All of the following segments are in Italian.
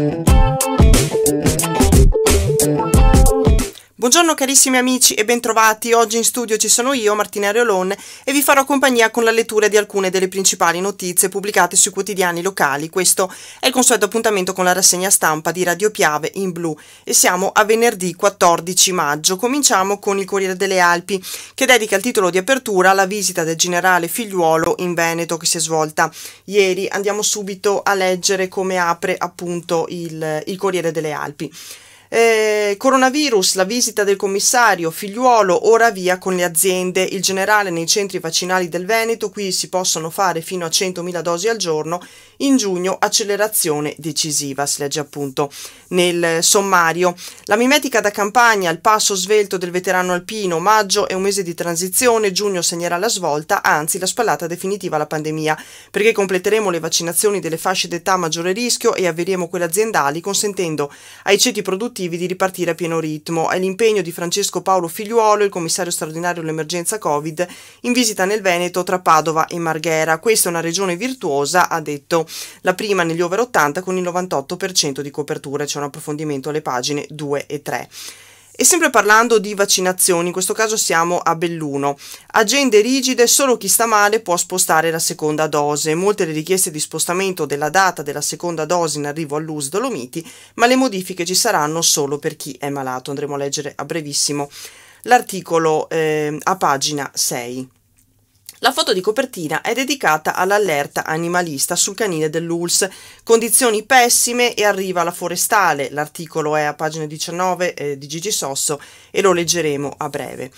Thank you. Buongiorno carissimi amici e bentrovati, oggi in studio ci sono io, Martina Ariolon, e vi farò compagnia con la lettura di alcune delle principali notizie pubblicate sui quotidiani locali. Questo è il consueto appuntamento con la rassegna stampa di Radio Piave in blu e siamo a venerdì 14 maggio. Cominciamo con il Corriere delle Alpi che dedica il titolo di apertura alla visita del generale Figliuolo in Veneto che si è svolta ieri. Andiamo subito a leggere come apre appunto il, il Corriere delle Alpi. Eh, coronavirus, la visita del commissario, figliuolo, ora via con le aziende. Il generale nei centri vaccinali del Veneto, qui si possono fare fino a 100.000 dosi al giorno in giugno accelerazione decisiva, si legge appunto nel sommario. La mimetica da campagna, il passo svelto del veterano alpino, maggio è un mese di transizione, giugno segnerà la svolta, anzi la spallata definitiva alla pandemia, perché completeremo le vaccinazioni delle fasce d'età a maggiore rischio e avveremo quelle aziendali consentendo ai ceti produttivi di ripartire a pieno ritmo. È l'impegno di Francesco Paolo Figliuolo, il commissario straordinario all'emergenza Covid, in visita nel Veneto tra Padova e Marghera. Questa è una regione virtuosa, ha detto la prima negli over 80 con il 98% di copertura, c'è un approfondimento alle pagine 2 e 3. E sempre parlando di vaccinazioni, in questo caso siamo a Belluno. Agende rigide, solo chi sta male può spostare la seconda dose. Molte le richieste di spostamento della data della seconda dose in arrivo all'US Dolomiti, ma le modifiche ci saranno solo per chi è malato. Andremo a leggere a brevissimo l'articolo eh, a pagina 6. La foto di copertina è dedicata all'allerta animalista sul canile dell'ULS. Condizioni pessime e arriva la forestale. L'articolo è a pagina 19 eh, di Gigi Sosso e lo leggeremo a breve.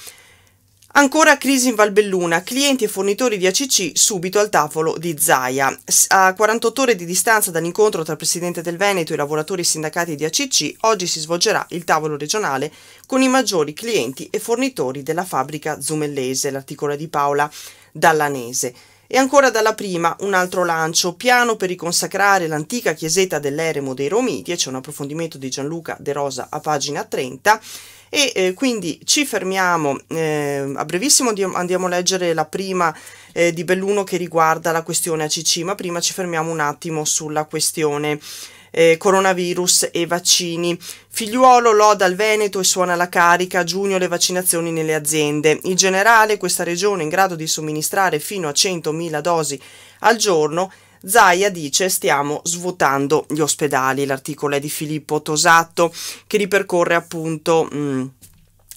Ancora crisi in Valbelluna, clienti e fornitori di ACC subito al tavolo di Zaia. A 48 ore di distanza dall'incontro tra il Presidente del Veneto e i lavoratori sindacati di ACC, oggi si svolgerà il tavolo regionale con i maggiori clienti e fornitori della fabbrica zumellese, l'articolo di Paola dall'Anese. E ancora dalla prima un altro lancio, piano per riconsacrare l'antica chiesetta dell'Eremo dei Romiti, e c'è un approfondimento di Gianluca De Rosa a pagina 30. E eh, quindi ci fermiamo, eh, a brevissimo andiamo a leggere la prima eh, di Belluno che riguarda la questione ACC, ma prima ci fermiamo un attimo sulla questione eh, coronavirus e vaccini. Figliuolo loda il Veneto e suona la carica a giugno le vaccinazioni nelle aziende. In generale, questa regione è in grado di somministrare fino a 100.000 dosi al giorno Zaia dice stiamo svuotando gli ospedali. L'articolo è di Filippo Tosatto che ripercorre appunto... Mh, mm,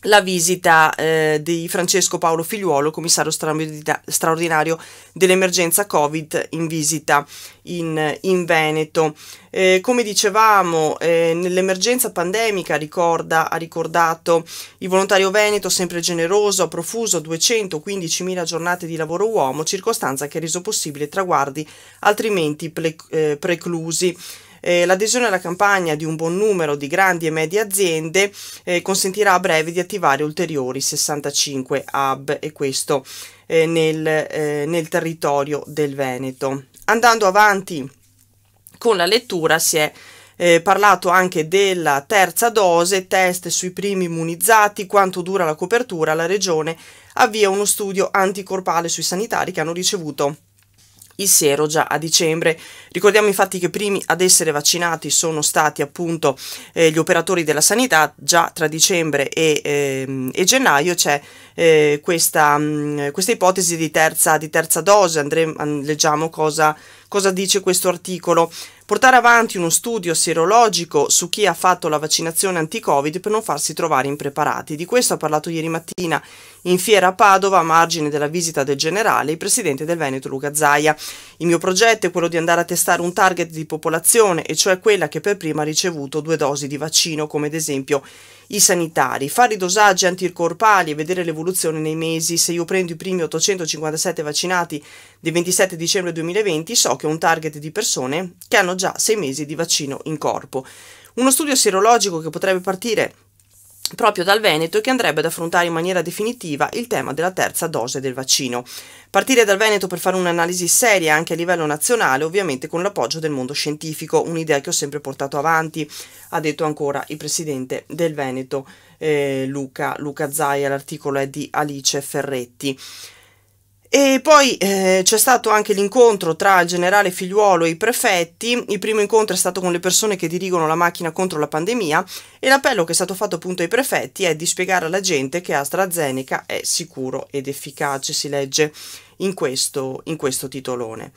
la visita eh, di Francesco Paolo Figliuolo, commissario straordinario dell'emergenza Covid, in visita in, in Veneto. Eh, come dicevamo, eh, nell'emergenza pandemica ricorda, ha ricordato il volontario Veneto, sempre generoso, ha profuso 215.000 giornate di lavoro uomo, circostanza che ha reso possibile traguardi altrimenti eh, preclusi. Eh, l'adesione alla campagna di un buon numero di grandi e medie aziende eh, consentirà a breve di attivare ulteriori 65 hub e questo eh, nel, eh, nel territorio del Veneto. Andando avanti con la lettura si è eh, parlato anche della terza dose, test sui primi immunizzati, quanto dura la copertura, la regione avvia uno studio anticorpale sui sanitari che hanno ricevuto il siero già a dicembre. Ricordiamo infatti che i primi ad essere vaccinati sono stati appunto eh, gli operatori della sanità, già tra dicembre e, eh, e gennaio c'è eh, questa, mh, questa, ipotesi di terza, di terza dose, Andremo, leggiamo cosa, cosa dice questo articolo. Portare avanti uno studio serologico su chi ha fatto la vaccinazione anti-Covid per non farsi trovare impreparati. Di questo ha parlato ieri mattina in fiera a Padova, a margine della visita del generale, il presidente del Veneto Luca Zaia. Il mio progetto è quello di andare a testare un target di popolazione, e cioè quella che per prima ha ricevuto due dosi di vaccino, come ad esempio i sanitari, fare i dosaggi anticorpali e vedere l'evoluzione nei mesi. Se io prendo i primi 857 vaccinati del 27 dicembre 2020, so che è un target di persone che hanno già sei mesi di vaccino in corpo. Uno studio sierologico che potrebbe partire proprio dal Veneto che andrebbe ad affrontare in maniera definitiva il tema della terza dose del vaccino. Partire dal Veneto per fare un'analisi seria anche a livello nazionale, ovviamente con l'appoggio del mondo scientifico, un'idea che ho sempre portato avanti, ha detto ancora il presidente del Veneto eh, Luca, Luca Zai, l'articolo è di Alice Ferretti. E poi eh, c'è stato anche l'incontro tra il generale Figliuolo e i prefetti, il primo incontro è stato con le persone che dirigono la macchina contro la pandemia e l'appello che è stato fatto appunto ai prefetti è di spiegare alla gente che AstraZeneca è sicuro ed efficace, si legge in questo, in questo titolone.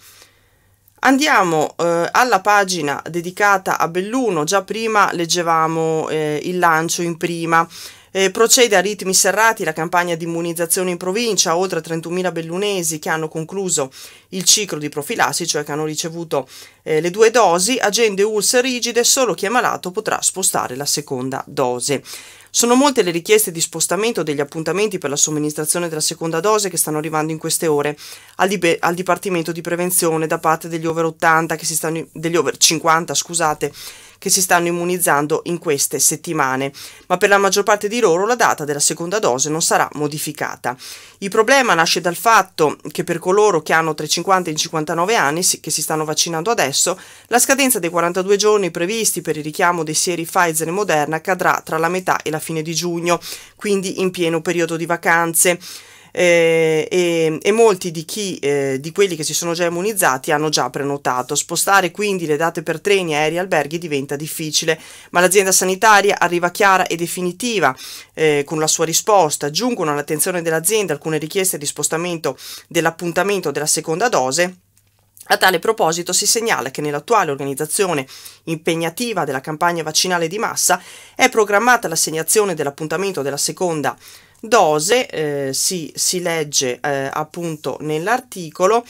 Andiamo eh, alla pagina dedicata a Belluno, già prima leggevamo eh, il lancio in prima. Eh, procede a ritmi serrati la campagna di immunizzazione in provincia, oltre 31.000 bellunesi che hanno concluso il ciclo di profilassi, cioè che hanno ricevuto eh, le due dosi, agende ULS rigide, solo chi è malato potrà spostare la seconda dose. Sono molte le richieste di spostamento degli appuntamenti per la somministrazione della seconda dose che stanno arrivando in queste ore al, Dib- al Dipartimento di Prevenzione da parte degli over, 80, stanno, degli over 50, scusate, che si stanno immunizzando in queste settimane, ma per la maggior parte di loro la data della seconda dose non sarà modificata. Il problema nasce dal fatto che per coloro che hanno tra i 50 e i 59 anni, che si stanno vaccinando adesso, la scadenza dei 42 giorni previsti per il richiamo dei sieri Pfizer e Moderna cadrà tra la metà e la fine di giugno, quindi in pieno periodo di vacanze eh, e, e, molti di, chi, eh, di quelli che si sono già immunizzati hanno già prenotato. Spostare quindi le date per treni, aerei e alberghi diventa difficile, ma l'azienda sanitaria arriva chiara e definitiva eh, con la sua risposta. Giungono all'attenzione dell'azienda alcune richieste di spostamento dell'appuntamento della seconda dose. A tale proposito si segnala che nell'attuale organizzazione impegnativa della campagna vaccinale di massa è programmata l'assegnazione dell'appuntamento della seconda dose Dose eh, si, si legge eh, appunto nell'articolo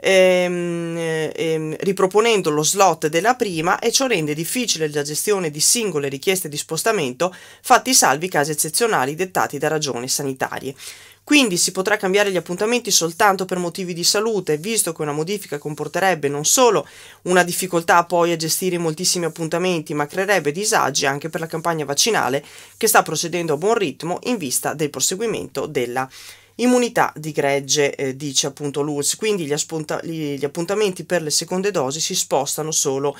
ehm, ehm, riproponendo lo slot della prima e ciò rende difficile la gestione di singole richieste di spostamento, fatti salvi casi eccezionali dettati da ragioni sanitarie. Quindi si potrà cambiare gli appuntamenti soltanto per motivi di salute, visto che una modifica comporterebbe non solo una difficoltà poi a gestire moltissimi appuntamenti, ma creerebbe disagi anche per la campagna vaccinale che sta procedendo a buon ritmo in vista del proseguimento della Immunità di gregge, eh, dice appunto Lurz, quindi gli, gli, gli, appuntamenti per le seconde dosi si spostano solo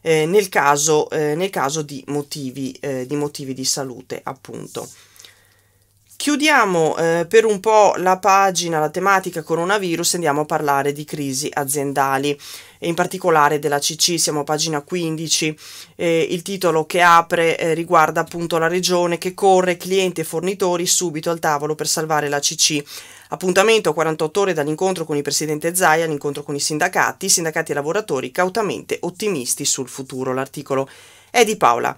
eh, nel, caso, eh, nel, caso, di motivi, eh, di motivi di salute, appunto. Chiudiamo eh, per un po' la pagina, la tematica coronavirus e andiamo a parlare di crisi aziendali e in particolare della CC, siamo a pagina 15, eh, il titolo che apre eh, riguarda appunto la regione che corre clienti e fornitori subito al tavolo per salvare la CC. Appuntamento a 48 ore dall'incontro con il presidente Zai all'incontro con i sindacati, sindacati e lavoratori cautamente ottimisti sul futuro. L'articolo è di Paola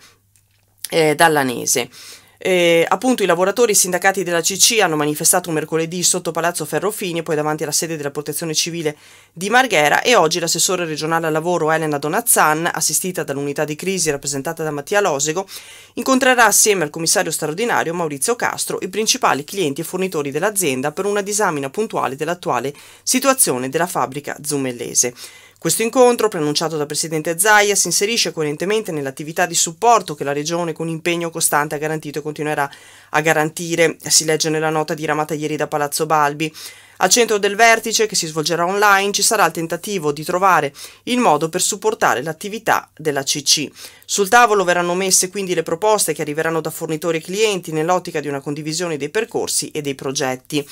eh, Dallanese. Eh, appunto i lavoratori sindacati della CC hanno manifestato mercoledì sotto Palazzo Ferrofini e poi davanti alla sede della Protezione Civile di Marghera e oggi l'assessore regionale al lavoro Elena Donazzan, assistita dall'unità di crisi rappresentata da Mattia Losego, incontrerà assieme al commissario straordinario Maurizio Castro i principali clienti e fornitori dell'azienda per una disamina puntuale dell'attuale situazione della fabbrica zumellese. Questo incontro, preannunciato dal presidente Zaia, si inserisce coerentemente nell'attività di supporto che la Regione con impegno costante ha garantito e continuerà a garantire, si legge nella nota diramata ieri da Palazzo Balbi. Al centro del vertice, che si svolgerà online, ci sarà il tentativo di trovare il modo per supportare l'attività della CC. Sul tavolo verranno messe quindi le proposte che arriveranno da fornitori e clienti nell'ottica di una condivisione dei percorsi e dei progetti.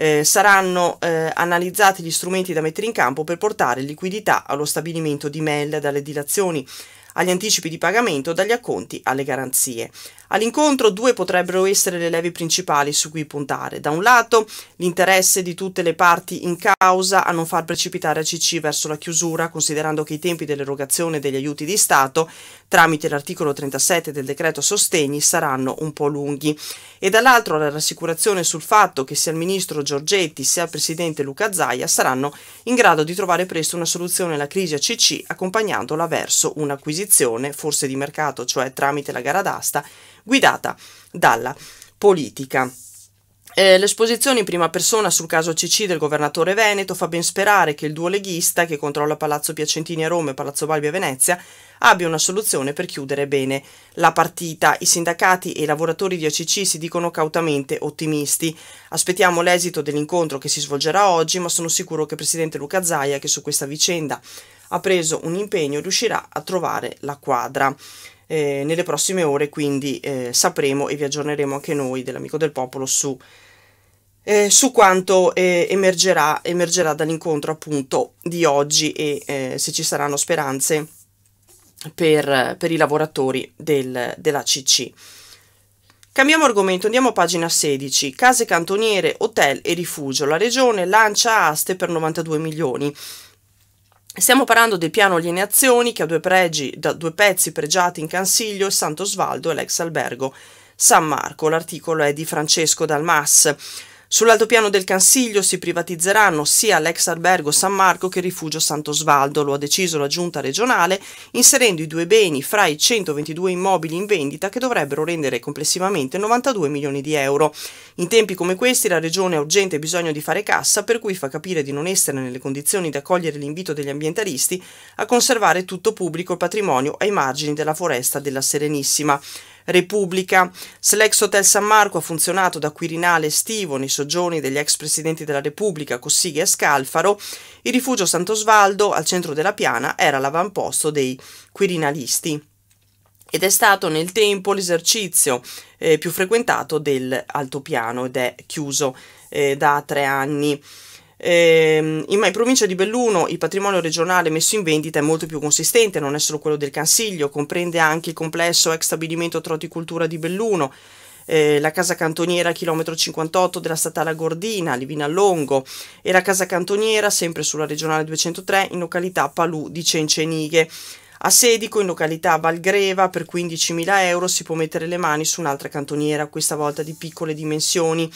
Eh, saranno eh, analizzati gli strumenti da mettere in campo per portare liquidità allo stabilimento di Mel, dalle dilazioni agli anticipi di pagamento, dagli acconti alle garanzie. All'incontro due potrebbero essere le leve principali su cui puntare. Da un lato l'interesse di tutte le parti in causa a non far precipitare ACC verso la chiusura, considerando che i tempi dell'erogazione degli aiuti di Stato tramite l'articolo 37 del decreto sostegni saranno un po' lunghi e dall'altro la rassicurazione sul fatto che sia il ministro Giorgetti sia il presidente Luca Zaia saranno in grado di trovare presto una soluzione alla crisi ACC accompagnandola verso un'acquisizione, forse di mercato, cioè tramite la gara d'asta, guidata dalla politica. Eh, l'esposizione in prima persona sul caso CC del governatore Veneto fa ben sperare che il duo leghista che controlla Palazzo Piacentini a Roma e Palazzo Balbi a Venezia abbia una soluzione per chiudere bene la partita. I sindacati e i lavoratori di ACC si dicono cautamente ottimisti. Aspettiamo l'esito dell'incontro che si svolgerà oggi, ma sono sicuro che il presidente Luca Zaia, che su questa vicenda ha preso un impegno, riuscirà a trovare la quadra eh, nelle prossime ore, quindi eh, sapremo e vi aggiorneremo anche noi dell'Amico del Popolo su, eh, su quanto eh, emergerà, emergerà dall'incontro appunto di oggi e eh, se ci saranno speranze per, per i lavoratori del, dell'ACC. Cambiamo argomento, andiamo a pagina 16. Case cantoniere, hotel e rifugio. La regione lancia aste per 92 milioni. Stiamo parlando del piano Alienazioni che ha due, pregi, da, due pezzi pregiati in Cansiglio, Santo Svaldo e l'ex albergo San Marco. L'articolo è di Francesco Dalmas. Sull'altopiano del Cansiglio si privatizzeranno sia l'ex albergo San Marco che il rifugio Santo Sant'Osvaldo, lo ha deciso la giunta regionale, inserendo i due beni fra i 122 immobili in vendita che dovrebbero rendere complessivamente 92 milioni di euro. In tempi come questi la regione ha urgente bisogno di fare cassa, per cui fa capire di non essere nelle condizioni di accogliere l'invito degli ambientalisti a conservare tutto pubblico il patrimonio ai margini della foresta della Serenissima. Repubblica. Select Hotel San Marco ha funzionato da Quirinale estivo nei soggiorni degli ex presidenti della Repubblica Cossiga e Scalfaro. Il rifugio Sant'Osvaldo, al centro della piana, era l'avamposto dei quirinalisti ed è stato nel tempo l'esercizio eh, più frequentato dell'altopiano ed è chiuso eh, da tre anni. Eh, in provincia di Belluno il patrimonio regionale messo in vendita è molto più consistente, non è solo quello del Cansiglio, comprende anche il complesso ex stabilimento Troticultura di Belluno, eh, la casa cantoniera chilometro 58 della statale Gordina, Livina Longo, e la casa cantoniera sempre sulla regionale 203 in località Palù di Cencenighe. A Sedico, in località Valgreva, per 15.000 euro si può mettere le mani su un'altra cantoniera, questa volta di piccole dimensioni.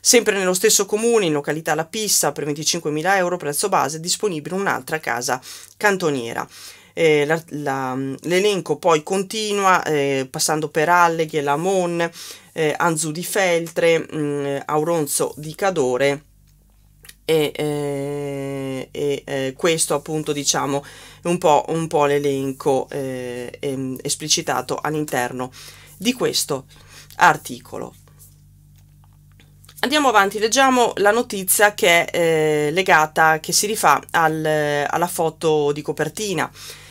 Sempre nello stesso comune, in località La Pissa, per 25.000 euro prezzo base, è disponibile un'altra casa cantoniera. Eh, la, la, l'elenco poi continua eh, passando per Alleghe, Lamon, eh, Anzu di Feltre, mh, mm, Auronzo di Cadore e, eh, e eh, questo appunto diciamo è un po', un po l'elenco eh, esplicitato all'interno di questo articolo. Andiamo avanti, leggiamo la notizia che è eh, legata, che si rifà al, alla foto di copertina.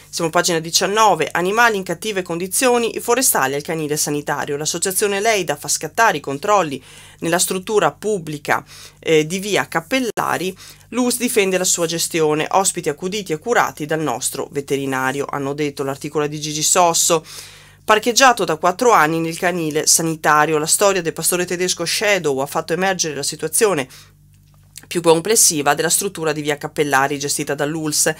Siamo a pagina 19, animali in cattive condizioni, i forestali al canile sanitario. L'associazione Leida fa scattare i controlli nella struttura pubblica eh, di via Cappellari. L'US difende la sua gestione, ospiti accuditi e curati dal nostro veterinario, hanno detto l'articolo di Gigi Sosso. Parcheggiato da quattro anni nel canile sanitario, la storia del pastore tedesco Shadow ha fatto emergere la situazione più complessiva della struttura di via Cappellari gestita dall'ULS.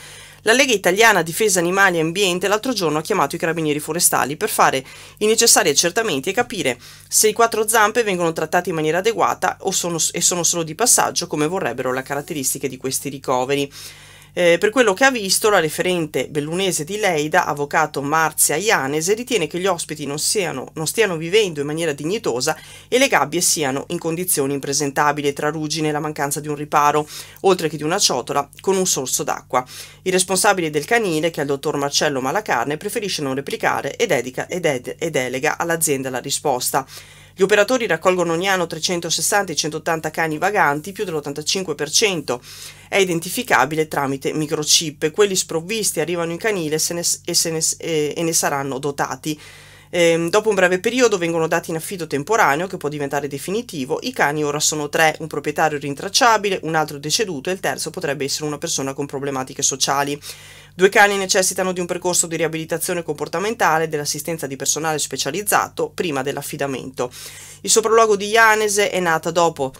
La Lega Italiana Difesa Animali e Ambiente l'altro giorno ha chiamato i carabinieri forestali per fare i necessari accertamenti e capire se i quattro zampe vengono trattati in maniera adeguata o sono, e sono solo di passaggio come vorrebbero le caratteristiche di questi ricoveri. Eh, per quello che ha visto, la referente bellunese di Leida, avvocato Marzia Ianese, ritiene che gli ospiti non, siano, non stiano vivendo in maniera dignitosa e le gabbie siano in condizioni impresentabili tra ruggine e la mancanza di un riparo, oltre che di una ciotola con un sorso d'acqua. Il responsabile del canile, che è il dottor Marcello Malacarne, preferisce non replicare e, dedica, e, de- e delega all'azienda la risposta. Gli operatori raccolgono ogni anno 360-180 cani vaganti, più dell'85% è identificabile tramite microchip. Quelli sprovvisti arrivano in canile se ne, e, se ne, e, e ne saranno dotati. Eh, dopo un breve periodo vengono dati in affido temporaneo, che può diventare definitivo. I cani ora sono tre, un proprietario rintracciabile, un altro deceduto e il terzo potrebbe essere una persona con problematiche sociali. Due cani necessitano di un percorso di riabilitazione comportamentale e dell'assistenza di personale specializzato prima dell'affidamento. Il sopralluogo di Ianese è nata dopo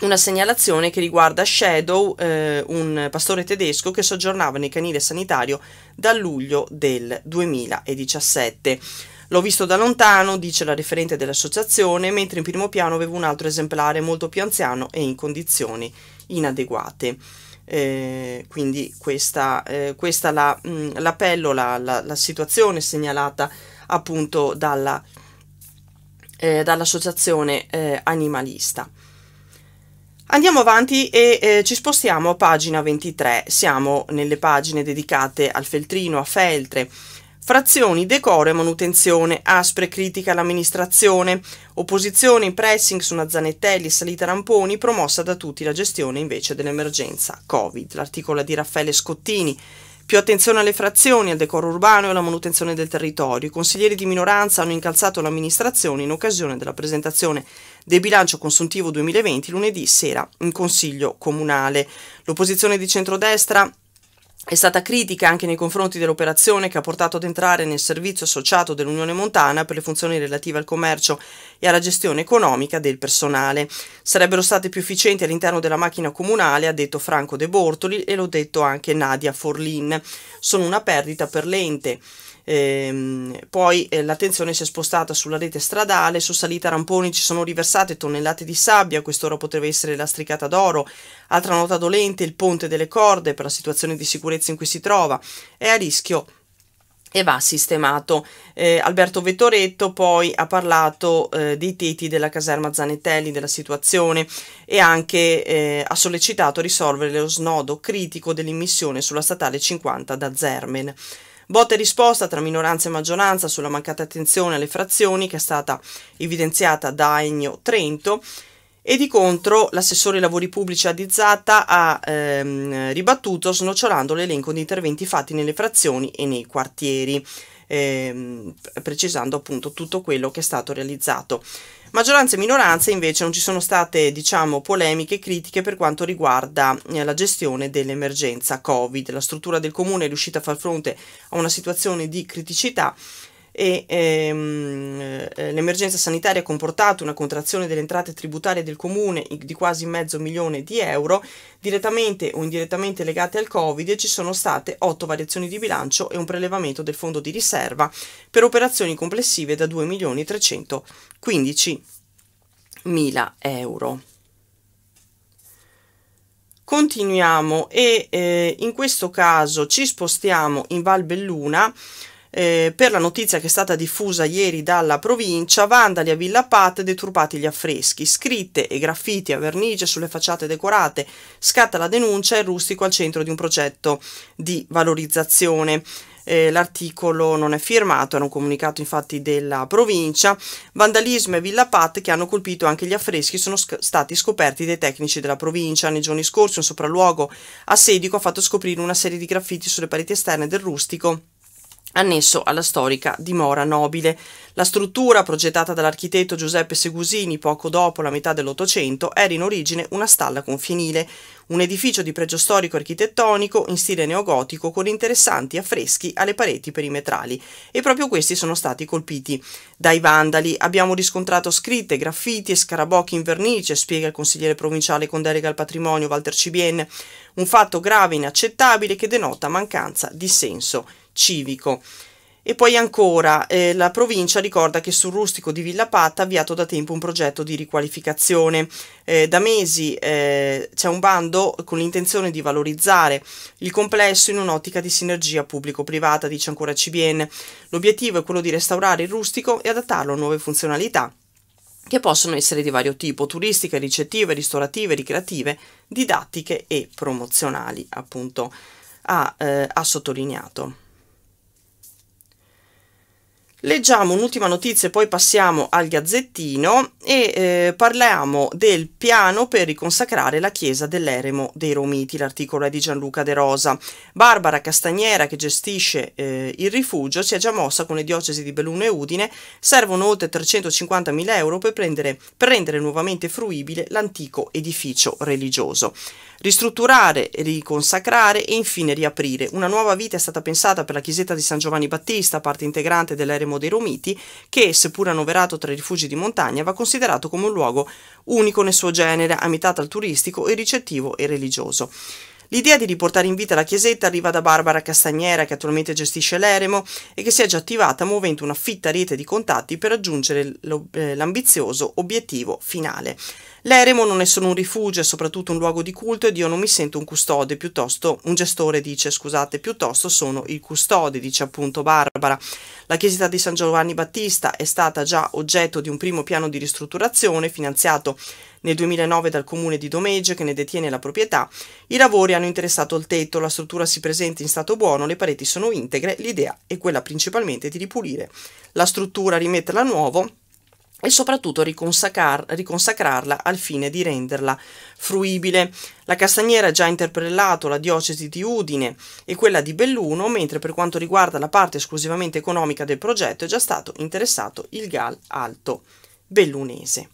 una segnalazione che riguarda Shadow, eh, un pastore tedesco che soggiornava nel canile sanitario dal luglio del 2017. L'ho visto da lontano, dice la referente dell'associazione, mentre in primo piano avevo un altro esemplare molto più anziano e in condizioni inadeguate. Eh, quindi questa, eh, questa la, mh, mm, l'appello, la, la, la, situazione segnalata appunto dalla, eh, dall'associazione eh, animalista. Andiamo avanti e eh, ci spostiamo a pagina 23, siamo nelle pagine dedicate al feltrino, a Feltre, Frazioni, decoro e manutenzione, aspre critica all'amministrazione, opposizione, pressing su Nazzanettelli e salita Ramponi, promossa da tutti la gestione invece dell'emergenza Covid. L'articolo di Raffaele Scottini, più attenzione alle frazioni, al decoro urbano e alla manutenzione del territorio. I consiglieri di minoranza hanno incalzato l'amministrazione in occasione della presentazione del bilancio consuntivo 2020 lunedì sera in Consiglio Comunale. L'opposizione di centrodestra è stata critica anche nei confronti dell'operazione che ha portato ad entrare nel servizio associato dell'Unione Montana per le funzioni relative al commercio e alla gestione economica del personale. Sarebbero state più efficienti all'interno della macchina comunale, ha detto Franco De Bortoli e l'ho detto anche Nadia Forlin. Sono una perdita per l'ente. Ehm, poi eh, l'attenzione si è spostata sulla rete stradale, su salita ramponi ci sono riversate tonnellate di sabbia, quest'ora potrebbe essere lastricata d'oro. Altra nota dolente, il ponte delle corde per la situazione di sicurezza in cui si trova, è a rischio e va sistemato. Eh, Alberto Vettoretto poi ha parlato eh, dei tetti della caserma Zanetelli, della situazione e anche eh, ha sollecitato a risolvere lo snodo critico dell'immissione sulla statale 50 da Zermen. Botta e risposta tra minoranza e maggioranza sulla mancata attenzione alle frazioni che è stata evidenziata da Ennio Trento e di contro l'assessore ai lavori pubblici Adizzata ha ehm, ribattuto snocciolando l'elenco di interventi fatti nelle frazioni e nei quartieri ehm, precisando appunto tutto quello che è stato realizzato. Maggioranza e minoranza invece non ci sono state diciamo, polemiche e critiche per quanto riguarda eh, la gestione dell'emergenza Covid. La struttura del comune è riuscita a far fronte a una situazione di criticità e ehm, eh, l'emergenza sanitaria ha comportato una contrazione delle entrate tributarie del comune di quasi mezzo milione di euro, direttamente o indirettamente legate al Covid, ci sono state otto variazioni di bilancio e un prelevamento del fondo di riserva per operazioni complessive da 2 milioni 315 mila euro. Continuiamo e eh, in questo caso ci spostiamo in Val Belluna eh, per la notizia che è stata diffusa ieri dalla provincia, vandali a Villa Pat deturpati gli affreschi, scritte e graffiti a vernice sulle facciate decorate, scatta la denuncia e rustico al centro di un progetto di valorizzazione. Eh, l'articolo non è firmato, era un comunicato infatti della provincia. Vandalismo e Villa Pat che hanno colpito anche gli affreschi sono sc stati scoperti dai tecnici della provincia. Nei giorni scorsi un sopralluogo a Sedico ha fatto scoprire una serie di graffiti sulle pareti esterne del rustico annesso alla storica dimora nobile. La struttura, progettata dall'architetto Giuseppe Segusini poco dopo la metà dell'Ottocento, era in origine una stalla con fienile, un edificio di pregio storico architettonico in stile neogotico con interessanti affreschi alle pareti perimetrali e proprio questi sono stati colpiti dai vandali. Abbiamo riscontrato scritte, graffiti e scarabocchi in vernice, spiega il consigliere provinciale con delega al patrimonio Walter Cibien, un fatto grave e inaccettabile che denota mancanza di senso civico. E poi ancora, eh, la provincia ricorda che sul rustico di Villa Patta ha avviato da tempo un progetto di riqualificazione. Eh, da mesi eh, c'è un bando con l'intenzione di valorizzare il complesso in un'ottica di sinergia pubblico-privata, dice ancora CBN. L'obiettivo è quello di restaurare il rustico e adattarlo a nuove funzionalità che possono essere di vario tipo, turistiche, ricettive, ristorative, ricreative, didattiche e promozionali, appunto, ha, eh, ha sottolineato. Leggiamo un'ultima notizia e poi passiamo al gazzettino e eh, parliamo del piano per riconsacrare la chiesa dell'Eremo dei Romiti, l'articolo è di Gianluca De Rosa. Barbara Castagnera che gestisce eh, il rifugio si è già mossa con le diocesi di Belluno e Udine, servono oltre 350.000 euro per, prendere, per rendere nuovamente fruibile l'antico edificio religioso. Ristrutturare, riconsacrare e infine riaprire. Una nuova vita è stata pensata per la chiesetta di San Giovanni Battista, parte integrante dell'eremo dei Romiti, che, seppur annoverato tra i rifugi di montagna, va considerato come un luogo unico nel suo genere, a metà turistico, e ricettivo e religioso. L'idea di riportare in vita la chiesetta arriva da Barbara Castagnera, che attualmente gestisce l'eremo e che si è già attivata muovendo una fitta rete di contatti per raggiungere eh, l'ambizioso obiettivo finale. L'eremo non è solo un rifugio, è soprattutto un luogo di culto ed io non mi sento un custode, piuttosto un gestore dice, scusate, piuttosto sono il custode, dice appunto Barbara. La chiesa di San Giovanni Battista è stata già oggetto di un primo piano di ristrutturazione finanziato nel 2009 dal comune di Domegge che ne detiene la proprietà. I lavori hanno interessato il tetto, la struttura si presenta in stato buono, le pareti sono integre, l'idea è quella principalmente di ripulire la struttura, rimetterla a nuovo e soprattutto riconsacrar, riconsacrarla al fine di renderla fruibile. La Castagnera ha già interpellato la diocesi di Udine e quella di Belluno, mentre per quanto riguarda la parte esclusivamente economica del progetto è già stato interessato il Gal Alto Bellunese.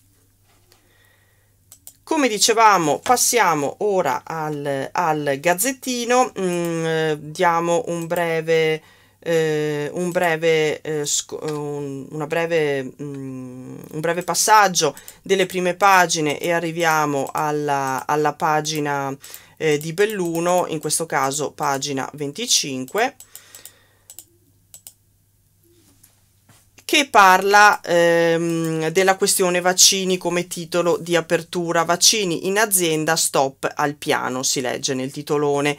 Come dicevamo, passiamo ora al, al gazzettino, mm, diamo un breve eh, un breve, eh, un, breve, mh, mm, un breve passaggio delle prime pagine e arriviamo alla, alla pagina eh, di Belluno, in questo caso pagina 25. che parla ehm, della questione vaccini come titolo di apertura, vaccini in azienda, stop al piano, si legge nel titolone.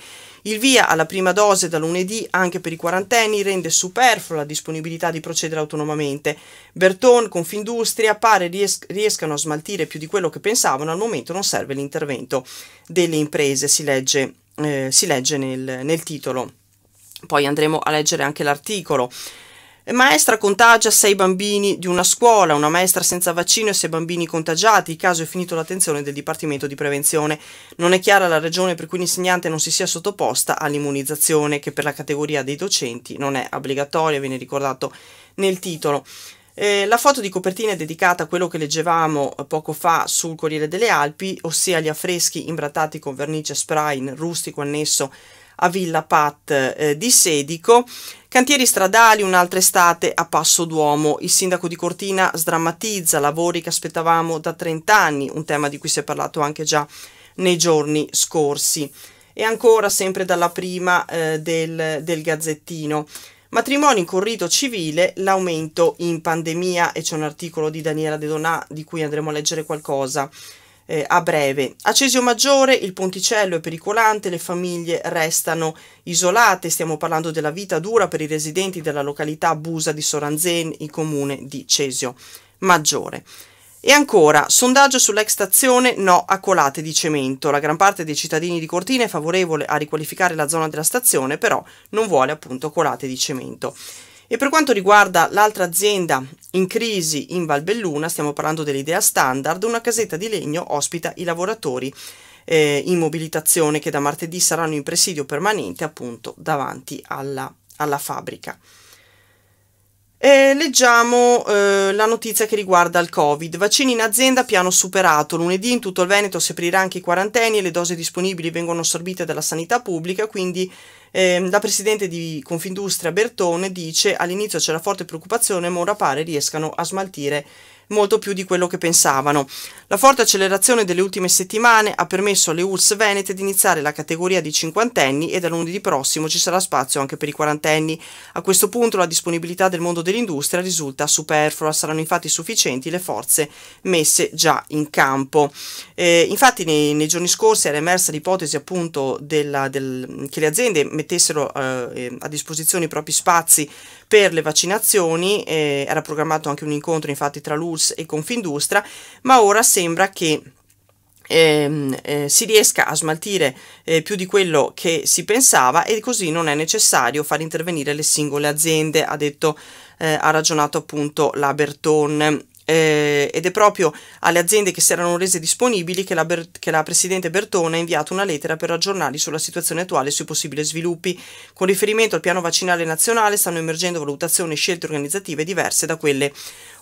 Il via alla prima dose da lunedì anche per i quarantenni rende superflua la disponibilità di procedere autonomamente. Berton, Confindustria pare ries- riescano a smaltire più di quello che pensavano, al momento non serve l'intervento delle imprese, si legge, eh, si legge nel, nel titolo. Poi andremo a leggere anche l'articolo. Maestra contagia sei bambini di una scuola, una maestra senza vaccino e sei bambini contagiati. Il caso è finito l'attenzione del Dipartimento di Prevenzione. Non è chiara la ragione per cui l'insegnante non si sia sottoposta all'immunizzazione, che per la categoria dei docenti non è obbligatoria, viene ricordato nel titolo. Eh, la foto di copertina è dedicata a quello che leggevamo poco fa sul Corriere delle Alpi, ossia gli affreschi imbrattati con vernice spray in rustico annesso a Villa Pat eh, di Sedico. Cantieri stradali, un'altra estate a Passo Duomo. Il sindaco di Cortina sdrammatizza lavori che aspettavamo da 30 anni, un tema di cui si è parlato anche già nei giorni scorsi. E ancora sempre dalla prima eh, del, del Gazzettino. Matrimonio in corrito civile, l'aumento in pandemia, e c'è un articolo di Daniela De Donà di cui andremo a leggere qualcosa eh, a breve. A Cesio Maggiore il ponticello è pericolante, le famiglie restano isolate, stiamo parlando della vita dura per i residenti della località Busa di Soranzen, in comune di Cesio Maggiore. E ancora, sondaggio sull'ex stazione no a colate di cemento. La gran parte dei cittadini di Cortina è favorevole a riqualificare la zona della stazione, però non vuole appunto colate di cemento. E per quanto riguarda l'altra azienda in crisi in Valbelluna, stiamo parlando dell'idea standard, una casetta di legno ospita i lavoratori eh, in mobilitazione che da martedì saranno in presidio permanente appunto davanti alla, alla fabbrica. E leggiamo eh, la notizia che riguarda il Covid. Vaccini in azienda piano superato. Lunedì in tutto il Veneto si aprirà anche i quarantenni e le dosi disponibili vengono assorbite dalla sanità pubblica, quindi eh, la presidente di Confindustria Bertone dice all'inizio c'era forte preoccupazione, ma ora pare riescano a smaltire molto più di quello che pensavano. La forte accelerazione delle ultime settimane ha permesso alle URSS venete di iniziare la categoria di cinquantenni e da lunedì prossimo ci sarà spazio anche per i quarantenni. A questo punto la disponibilità del mondo dell'industria risulta superflua, saranno infatti sufficienti le forze messe già in campo. Eh, infatti nei, nei, giorni scorsi era emersa l'ipotesi appunto della, del, che le aziende mettessero eh, eh a disposizione i propri spazi per le vaccinazioni, eh, era programmato anche un incontro infatti tra l'URSS Ius e Confindustria, ma ora sembra che Ehm, eh, si riesca a smaltire eh, più di quello che si pensava e così non è necessario far intervenire le singole aziende, ha detto, eh, ha ragionato appunto la Berton eh, ed è proprio alle aziende che si erano rese disponibili che la, Ber- che la Presidente Bertone ha inviato una lettera per aggiornarli sulla situazione attuale e sui possibili sviluppi. Con riferimento al piano vaccinale nazionale stanno emergendo valutazioni e scelte organizzative diverse da quelle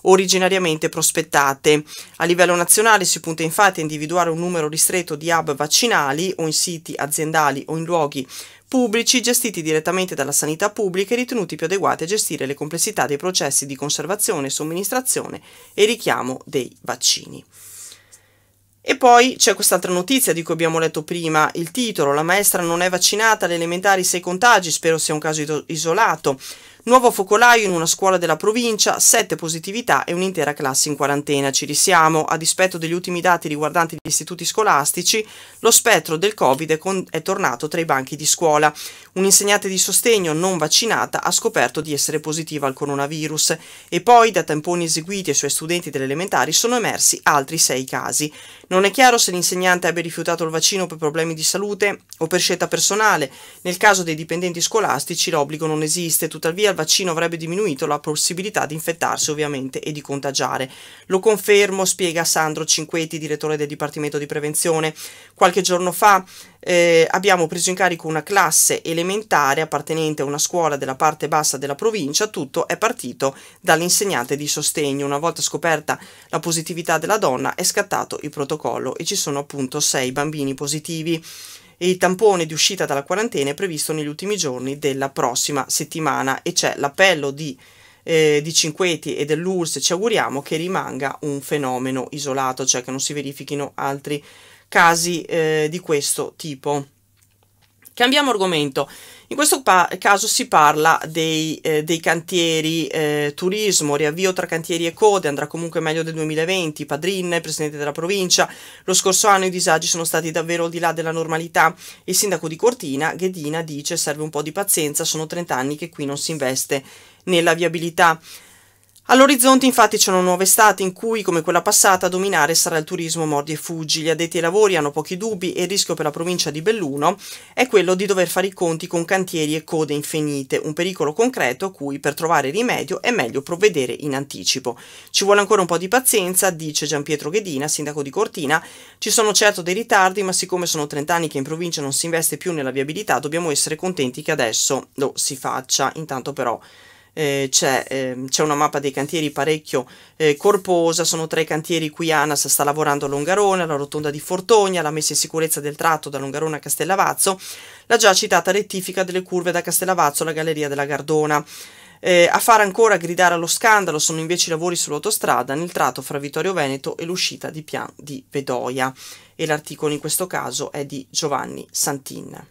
originariamente prospettate. A livello nazionale si punta infatti a individuare un numero ristretto di hub vaccinali o in siti aziendali o in luoghi pubblici gestiti direttamente dalla sanità pubblica e ritenuti più adeguati a gestire le complessità dei processi di conservazione, somministrazione e richiamo dei vaccini. E poi c'è quest'altra notizia di cui abbiamo letto prima il titolo, la maestra non è vaccinata, alle elementari sei contagi, spero sia un caso isolato. Nuovo focolaio in una scuola della provincia, 7 positività e un'intera classe in quarantena. Ci risiamo. A dispetto degli ultimi dati riguardanti gli istituti scolastici, lo spettro del Covid è, con- è tornato tra i banchi di scuola. Un'insegnante di sostegno non vaccinata ha scoperto di essere positiva al coronavirus e poi da tamponi eseguiti ai suoi studenti delle elementari sono emersi altri 6 casi. Non è chiaro se l'insegnante abbia rifiutato il vaccino per problemi di salute o per scelta personale. Nel caso dei dipendenti scolastici l'obbligo non esiste, tuttavia il vaccino avrebbe diminuito la possibilità di infettarsi ovviamente e di contagiare. Lo confermo, spiega Sandro Cinquetti, direttore del Dipartimento di Prevenzione. Qualche giorno fa eh, abbiamo preso in carico una classe elementare appartenente a una scuola della parte bassa della provincia, tutto è partito dall'insegnante di sostegno. Una volta scoperta la positività della donna è scattato il protocollo e ci sono appunto sei bambini positivi. il tampone di uscita dalla quarantena è previsto negli ultimi giorni della prossima settimana e c'è l'appello di eh, di Cinqueti e dell'URSS ci auguriamo che rimanga un fenomeno isolato, cioè che non si verifichino altri problemi casi eh, di questo tipo. Cambiamo argomento. In questo caso si parla dei, eh, dei cantieri eh, turismo, riavvio tra cantieri e code, andrà comunque meglio del 2020, Padrin, presidente della provincia, lo scorso anno i disagi sono stati davvero al di là della normalità, il sindaco di Cortina, Ghedina, dice serve un po' di pazienza, sono 30 anni che qui non si investe nella viabilità. All'orizzonte infatti c'è una nuova estate in cui, come quella passata, a dominare sarà il turismo mordi e fuggi. Gli addetti ai lavori hanno pochi dubbi e il rischio per la provincia di Belluno è quello di dover fare i conti con cantieri e code infinite, un pericolo concreto a cui per trovare rimedio è meglio provvedere in anticipo. Ci vuole ancora un po' di pazienza, dice Gian Pietro Ghedina, sindaco di Cortina. Ci sono certo dei ritardi, ma siccome sono 30 anni che in provincia non si investe più nella viabilità, dobbiamo essere contenti che adesso lo si faccia. Intanto però eh, c'è, eh, c'è, una mappa dei cantieri parecchio eh, corposa, sono tre cantieri cui ANAS sta lavorando a Longarone, alla rotonda di Fortogna, la messa in sicurezza del tratto da Longarone a Castellavazzo, la già citata rettifica delle curve da Castellavazzo alla Galleria della Gardona. Eh, a fare ancora gridare allo scandalo sono invece i lavori sull'autostrada nel tratto fra Vittorio Veneto e l'uscita di Pian di Pedoia E l'articolo in questo caso è di Giovanni Santin.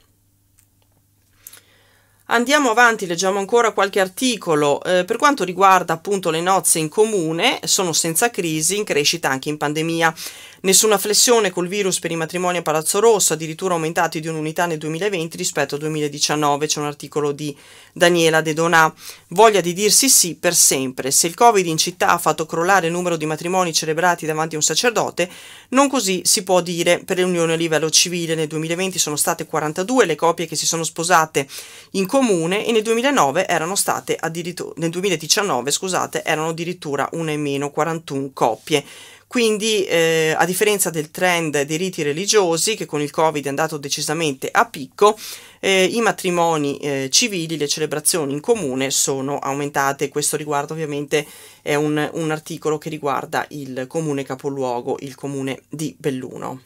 Andiamo avanti, leggiamo ancora qualche articolo. Eh, per quanto riguarda appunto le nozze in comune, sono senza crisi, in crescita anche in pandemia. Nessuna flessione col virus per i matrimoni a Palazzo Rosso, addirittura aumentati di un'unità nel 2020 rispetto al 2019, c'è un articolo di Daniela De Donà. Voglia di dirsi sì per sempre. Se il Covid in città ha fatto crollare il numero di matrimoni celebrati davanti a un sacerdote, non così si può dire per le unioni a livello civile. Nel 2020 sono state 42 le coppie che si sono sposate in comune e nel 2009 erano state addirittura nel 2019, scusate, erano addirittura una in meno, 41 coppie. Quindi, eh, a differenza del trend dei riti religiosi, che con il Covid è andato decisamente a picco, eh, i matrimoni eh, civili, le celebrazioni in comune sono aumentate. Questo riguarda ovviamente è un, un articolo che riguarda il comune capoluogo, il comune di Belluno.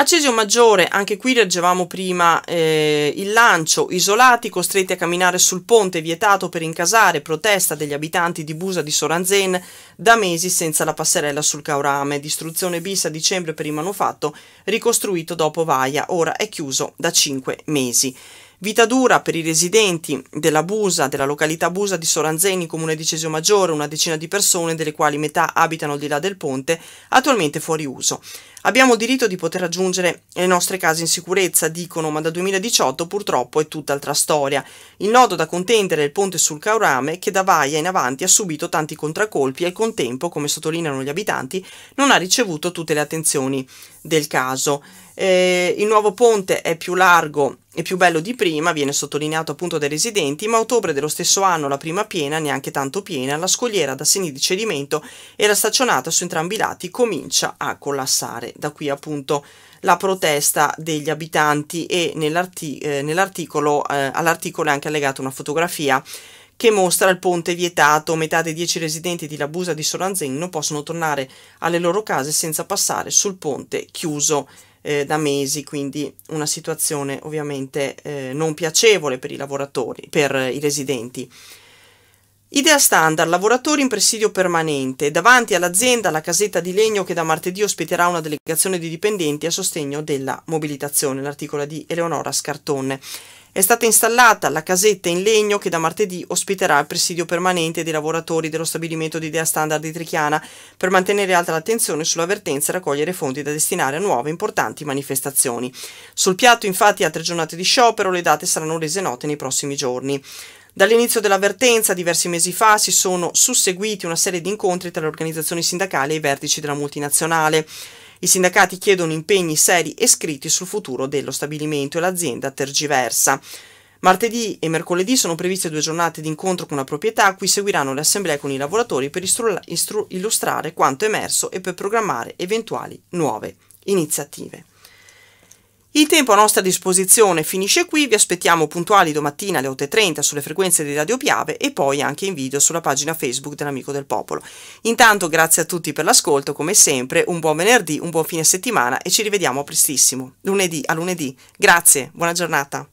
A Cesio Maggiore, anche qui leggevamo prima eh, il lancio, isolati, costretti a camminare sul ponte, vietato per incasare, protesta degli abitanti di Busa di Soranzen, da mesi senza la passerella sul Caurame, distruzione bis a dicembre per il manufatto, ricostruito dopo Vaia, ora è chiuso da 5 mesi. Vita dura per i residenti della Busa, della località Busa di Soranzeni, comune di Cesio Maggiore, una decina di persone, delle quali metà abitano al di là del ponte, attualmente fuori uso. Abbiamo il diritto di poter raggiungere le nostre case in sicurezza, dicono, ma da 2018 purtroppo è tutt'altra storia. Il nodo da contendere è il ponte sul Caurame, che da Vaia in avanti ha subito tanti contraccolpi e al contempo, come sottolineano gli abitanti, non ha ricevuto tutte le attenzioni del caso. Eh, il nuovo ponte è più largo e più bello di prima, viene sottolineato appunto dai residenti, ma a ottobre dello stesso anno, la prima piena, neanche tanto piena, la scogliera da segni di cedimento e la staccionata su entrambi i lati comincia a collassare. Da qui appunto la protesta degli abitanti e nell'arti- eh, nell'articolo, eh, all'articolo è anche allegata una fotografia che mostra il ponte vietato. Metà dei dieci residenti di Labusa di Solanzegno possono tornare alle loro case senza passare sul ponte chiuso eh, da mesi, quindi una situazione ovviamente eh, non piacevole per i lavoratori, per i residenti. Idea standard, lavoratori in presidio permanente, davanti all'azienda la casetta di legno che da martedì ospiterà una delegazione di dipendenti a sostegno della mobilitazione, l'articolo di Eleonora Scartonne. È stata installata la casetta in legno che da martedì ospiterà il presidio permanente dei lavoratori dello stabilimento di Idea Standard di Trichiana per mantenere alta l'attenzione sull'avvertenza e raccogliere fondi da destinare a nuove importanti manifestazioni. Sul piatto infatti altre giornate di sciopero le date saranno rese note nei prossimi giorni. Dall'inizio dell'avvertenza, diversi mesi fa, si sono susseguiti una serie di incontri tra le organizzazioni sindacali e i vertici della multinazionale. I sindacati chiedono impegni seri e scritti sul futuro dello stabilimento e l'azienda tergiversa. Martedì e mercoledì sono previste due giornate di incontro con la proprietà a cui seguiranno le assemblee con i lavoratori per illustrare quanto emerso e per programmare eventuali nuove iniziative. Il tempo a nostra disposizione finisce qui, vi aspettiamo puntuali domattina alle 8.30 sulle frequenze di Radio Piave e poi anche in video sulla pagina Facebook dell'Amico del Popolo. Intanto grazie a tutti per l'ascolto, come sempre un buon venerdì, un buon fine settimana e ci rivediamo prestissimo, lunedì a lunedì. Grazie, buona giornata.